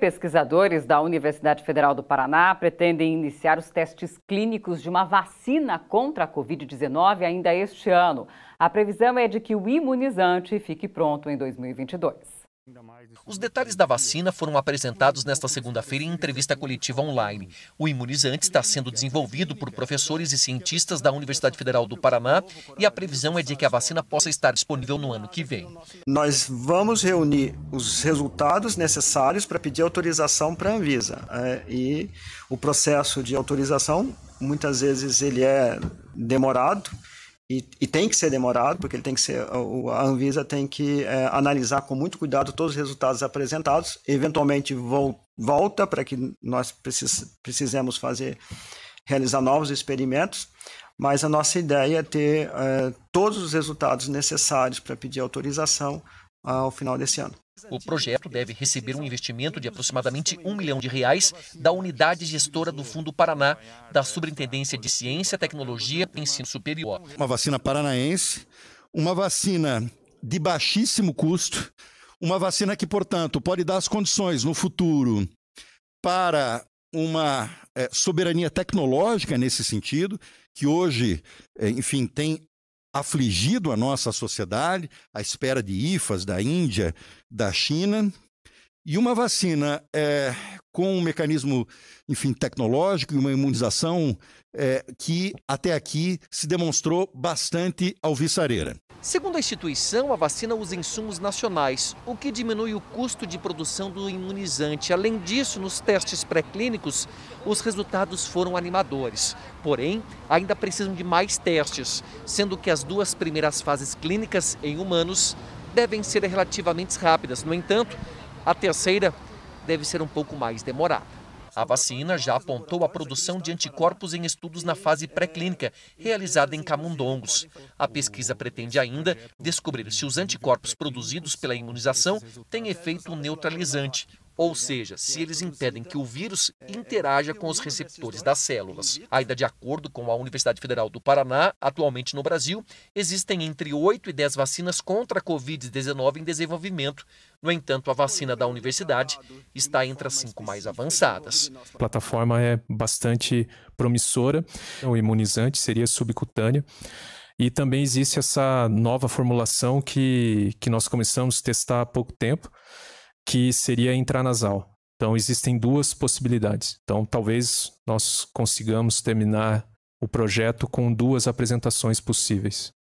Pesquisadores da Universidade Federal do Paraná pretendem iniciar os testes clínicos de uma vacina contra a Covid-19 ainda este ano. A previsão é de que o imunizante fique pronto em 2022. Os tipo detalhes da vacina foram apresentados nesta segunda-feira em entrevista coletiva online. O imunizante está sendo desenvolvido por professores e cientistas da Universidade Federal do Paraná e a previsão é de que a vacina possa estar disponível no ano que vem. Nós vamos reunir os resultados necessários para pedir autorização para a Anvisa. Né? e o processo de autorização, muitas vezes, ele é demorado. E, e, tem que ser demorado, porque ele tem que ser, a Anvisa tem que é, analisar com muito cuidado todos os resultados apresentados, eventualmente vol, volta para que nós precis, precisemos fazer, realizar novos experimentos, mas a nossa ideia é ter é, todos os resultados necessários para pedir autorização ah, ao final desse ano. O projeto deve receber um investimento de aproximadamente um milhão de reais da unidade gestora do Fundo Paraná, da Superintendência de Ciência, Tecnologia e Ensino Superior. Uma vacina paranaense, uma vacina de baixíssimo custo, uma vacina que, portanto, pode dar as condições no futuro para uma é, soberania tecnológica nesse sentido, que hoje, é, enfim, tem afligido a nossa sociedade, à espera de IFAs da Índia, da China, e uma vacina é, com um mecanismo, enfim, tecnológico e uma imunização é, que até aqui se demonstrou bastante alviçareira. Segundo a instituição, a vacina usa insumos nacionais, o que diminui o custo de produção do imunizante. Além disso, nos testes pré-clínicos, os resultados foram animadores. Porém, ainda precisam de mais testes, sendo que as duas primeiras fases clínicas em humanos devem ser relativamente rápidas. No entanto, a terceira deve ser um pouco mais demorada. A vacina já apontou a produção de anticorpos em estudos na fase pré-clínica, realizada em camundongos. A pesquisa pretende ainda descobrir se os anticorpos produzidos pela imunização têm efeito neutralizante, ou seja, se eles impedem que o vírus interaja com os receptores das células. Ainda de acordo com a Universidade Federal do Paraná, atualmente no Brasil, existem entre 8 e 10 vacinas contra a Covid-19 em desenvolvimento, no entanto, a vacina da universidade está entre as cinco mais avançadas. A plataforma é bastante promissora, o é imunizante seria subcutâneo. E também existe essa nova formulação que, que nós começamos a testar há pouco tempo, que seria intranasal. Então, existem duas possibilidades. Então, talvez nós consigamos terminar o projeto com duas apresentações possíveis.